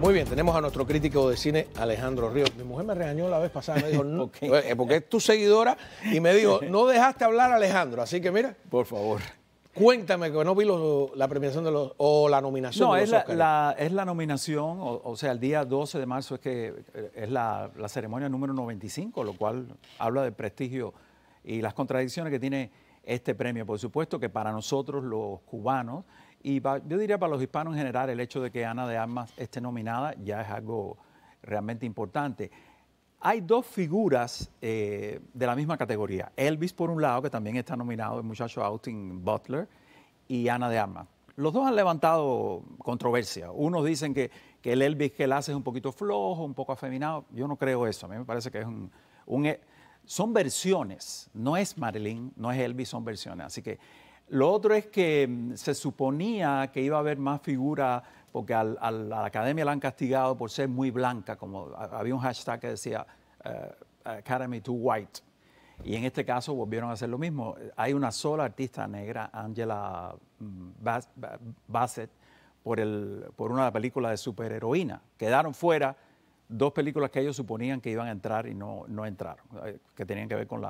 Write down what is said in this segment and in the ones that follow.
Muy bien, tenemos a nuestro crítico de cine Alejandro Ríos. Mi mujer me regañó la vez pasada, me dijo, no, eh, eh, porque es tu seguidora, y me dijo, no dejaste hablar a Alejandro, así que mira. Por favor. Cuéntame, que no vi la premiación de o la nominación. No, de los es, la, es la nominación, o, sea, el día 12 de marzo es que eh, es la, la, ceremonia número 95, lo cual habla del prestigio y las contradicciones que tiene este premio. Por supuesto que para nosotros los cubanos y yo diría para los hispanos en general, el hecho de que Ana de Armas esté nominada ya es algo realmente importante. Hay dos figuras eh, de la misma categoría. Elvis, por un lado, que también está nominado, el muchacho Austin Butler, y Ana de Armas. Los dos han levantado controversia. Unos dicen que, el Elvis que él hace es un poquito flojo, un poco afeminado. Yo no creo eso. A mí me parece que es un e, son versiones, no es Marilyn, no es Elvis, son versiones. Así que lo otro es que mm, se suponía que iba a haber más figuras, porque a la academia la han castigado por ser muy blanca, como había un hashtag que decía eh, Academy Too White. Y en este caso volvieron a hacer lo mismo. Hay una sola artista negra, Angela mm, Bassett, por, el, por una película de superheroína. Quedaron fuera dos películas que ellos suponían que iban a entrar y no, entraron, eh, que tenían que ver con,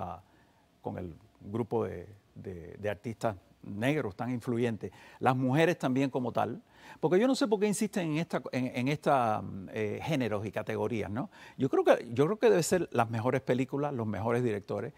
el grupo de artistas negros tan influyentes, las mujeres también como tal, porque yo no sé por qué insisten en esta, en, mm, eh, géneros y categorías, ¿no? Yo creo que yo creo que debe ser las mejores películas, los mejores directores.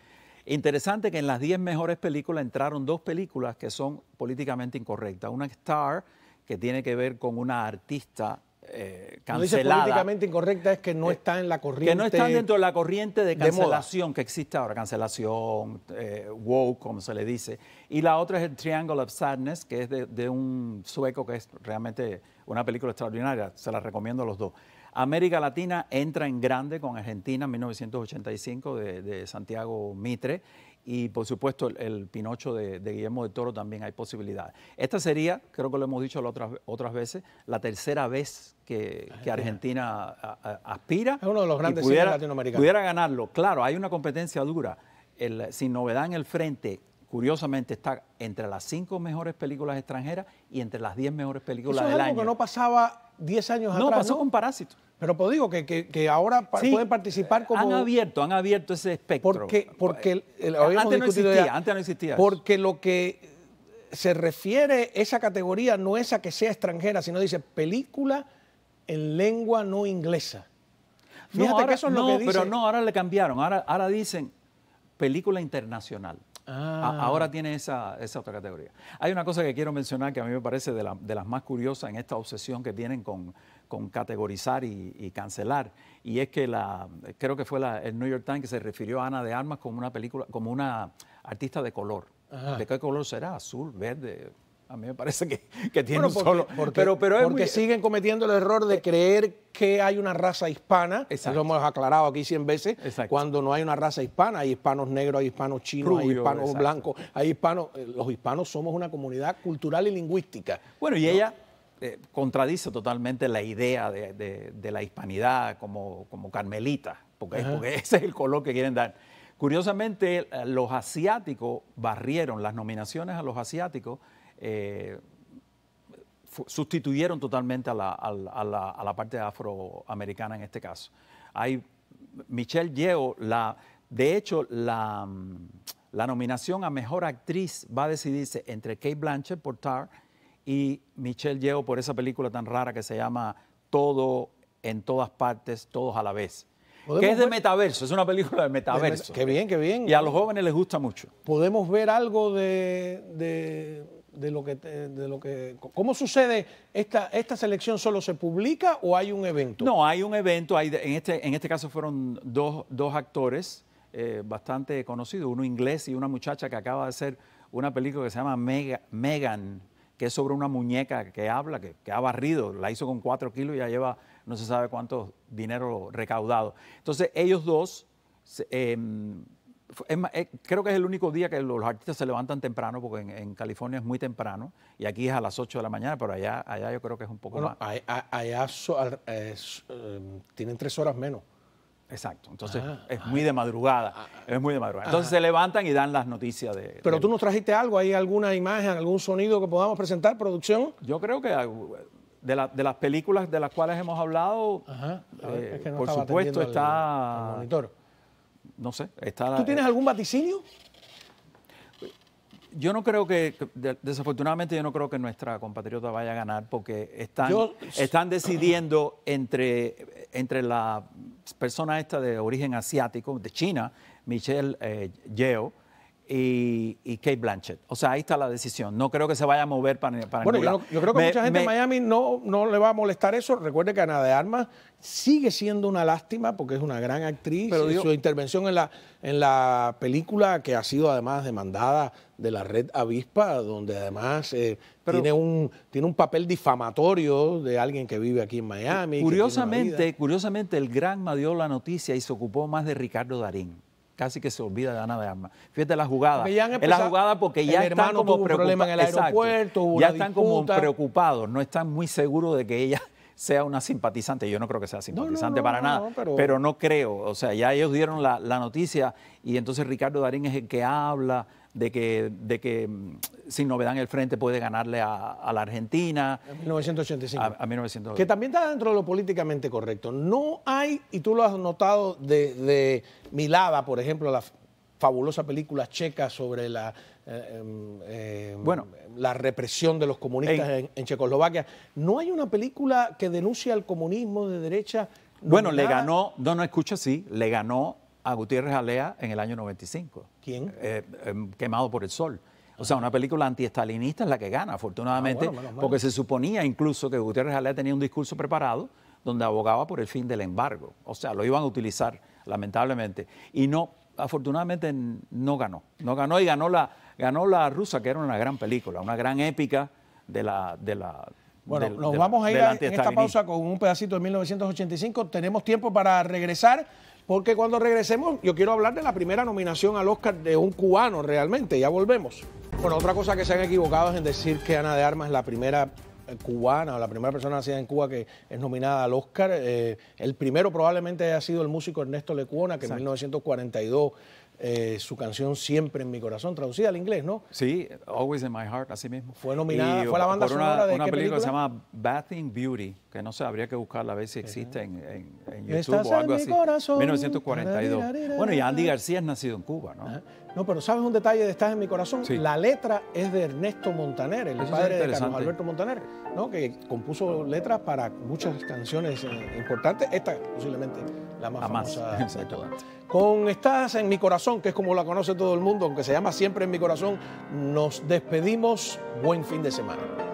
Interesante que en las 10 mejores películas entraron dos películas que son políticamente incorrectas. Una Star que tiene que ver con una artista eh, cancelada. Lo políticamente incorrecta es que no eh, está en la corriente. Que no está dentro de la corriente de cancelación que existe ahora, cancelación, wow eh, woke, como se le dice. Y la otra es el Triangle of Sadness, que es de, de un sueco que es realmente una película extraordinaria, se la recomiendo a los dos. América Latina entra en grande con Argentina en 1985 de, Santiago Mitre y por supuesto el, Pinocho de, Guillermo del Toro también hay posibilidades. Esta sería, creo que lo hemos dicho otras, otras veces, la tercera vez que Argentina, a, aspira. Es uno de los grandes pudiera, latinoamericanos. ganarlo, claro, hay una competencia dura. sin novedad en el frente, curiosamente está entre las cinco mejores películas extranjeras y entre las diez mejores películas Eso es algo que no pasaba 10 años no, no, pasó con Parásito. Pero puedo digo que, ahora pueden participar como... Han abierto, han abierto ese espectro. Porque, porque antes, no existía, Porque lo que se refiere esa categoría no es a que sea extranjera, sino dice película en lengua no inglesa. Fíjate que eso no, lo que dice. Pero no, ahora le cambiaron. Ahora, ahora dicen película internacional. Ah. ahora tiene esa, esa, otra categoría. Hay una cosa que quiero mencionar que a mí me parece de, las más curiosas en esta obsesión que tienen con, categorizar y, cancelar. Y es que la, creo que fue la, el New York Times que se refirió a Ana de Armas como una película, como una artista de color. ¿De qué color será? Azul, verde, a mí me parece que, tienen tiene solo. Porque, pero, es siguen cometiendo el error de eh, creer que hay una raza hispana. eso hemos aclarado aquí 100 veces. Cuando no hay una raza hispana, hay hispanos negros, hay hispanos chinos, hay hispanos blancos, hay hispanos. Eh, los hispanos somos una comunidad cultural y lingüística. Bueno, y ella. Eh, contradice totalmente la idea de, la hispanidad como, carmelita, porque, ese es el color que quieren dar. Curiosamente, los asiáticos barrieron las nominaciones a los asiáticos eh, sustituyeron totalmente a la, a, a, la, parte afroamericana en este caso. Hay Michelle Yeo la, de hecho, mm, la, nominación a mejor actriz va a decidirse entre Kate Blanchett por Tar y Michelle Yeo por esa película tan rara que se llama Todo en todas partes, todos a la vez. Que es de metaverso, es una película de metaverso. Qué bien, qué bien. Y a los jóvenes les gusta mucho. ¿Podemos ver algo de de lo que, de lo que cómo sucede esta, esta selección solo se publica o hay un evento no hay un evento hay, en este en este caso fueron dos, actores eh, bastante conocidos uno inglés y una muchacha que acaba de hacer una película que se llama Mega, Megan que es sobre una muñeca que habla que, ha barrido la hizo con cuatro kilos y ya lleva no se sabe cuánto dinero recaudado entonces ellos dos em, eh, creo que es el único día que los artistas se levantan temprano, porque en, California es muy temprano, y aquí es a las 8 de la mañana, pero allá, allá yo creo que es un poco más. Allá, em, tienen tres horas menos. Exacto, entonces ah, ah. Ah, es, muy de madrugada, es muy de Entonces se levantan y dan las noticias de... Pero tú nos trajiste algo, ¿hay alguna imagen, algún sonido que podamos presentar, producción? Yo creo que de, de las películas de las cuales hemos hablado, eh, por supuesto está no sé. Está, ¿Tú tienes eh, algún vaticinio? Yo no creo que, desafortunadamente, yo no creo que nuestra compatriota vaya a ganar porque están, están decidiendo entre, entre la persona esta de origen asiático, de China, Michelle eh, Yeo, y, Kate Blanchett. O sea, ahí está la decisión. No creo que se vaya a mover para, para Bueno, yo, creo que mucha gente en Miami no, no le va a molestar eso. Recuerde que Ana de Armas sigue siendo una lástima porque es una gran actriz. Pero su intervención en la, en la película, que ha sido además demandada de la red Avispa, donde además eh, tiene, un, tiene un papel difamatorio de alguien que vive aquí en Miami. Curiosamente, curiosamente el gran dio la noticia y se ocupó más de Ricardo Darín casi que se olvida de Ana de Armas. Fíjate la jugada. Es la jugada porque ya están como preocupados. en el aeropuerto, ya están como preocupados, no están muy seguros de que ella sea una simpatizante. Yo no creo que sea simpatizante para nada, pero... pero... no creo. O sea, ya ellos dieron la, la noticia y entonces Ricardo Darín es el que habla de que, de que mm, sin novedad en el frente puede ganarle a, la Argentina. 1985. A, Que también está dentro de lo políticamente correcto. No hay, y tú lo has notado de, de Milada, por ejemplo, la fabulosa película checa sobre la, eh, em, em, bueno, la represión de los comunistas en, Checoslovaquia. No hay una película que denuncie al comunismo de derecha. Bueno, le ganó, no, no escucha, sí, le ganó a Gutiérrez Alea en el año 95. ¿Quién? Eh, eh, quemado por el Sol. O sea, una película antiestalinista es la que gana, afortunadamente, ah, porque se suponía incluso que Gutiérrez Alea tenía un discurso preparado donde abogaba por el fin del embargo. O sea, lo iban a utilizar, lamentablemente. Y no, afortunadamente no ganó. No ganó y ganó la, ganó la rusa, que era una gran película, una gran épica de la... De la bueno, nos vamos a ir en esta pausa con un pedacito de 1985. Tenemos tiempo para regresar porque cuando regresemos yo quiero hablar de la primera nominación al Oscar de un cubano realmente, ya volvemos. Bueno, otra cosa que se han equivocado es en decir que Ana de Armas es la primera eh, cubana, o la primera persona nacida en Cuba que es nominada al Oscar. Eh, el primero probablemente haya sido el músico Ernesto Lecuona, que en 1942 eh, su canción Siempre en mi corazón, traducida al inglés, ¿no? Sí, Always in My Heart, así mismo. Fue nominada, fue la banda una, de una película, que se llama Bathing Beauty, que no sé, habría que buscarla a ver si existe en, YouTube o algo en mi Corazón, 1942. bueno, y Andy García es nacido en Cuba, ¿no? No, pero ¿sabes un detalle de Estás en mi corazón? La letra es de Ernesto Montaner, el padre de Carlos Alberto Montaner, ¿no? que compuso letras para muchas canciones eh, importantes. Esta posiblemente la más famosa. Con Estás en mi corazón que es como la conoce todo el mundo, aunque se llama siempre en mi corazón, nos despedimos. Buen fin de semana.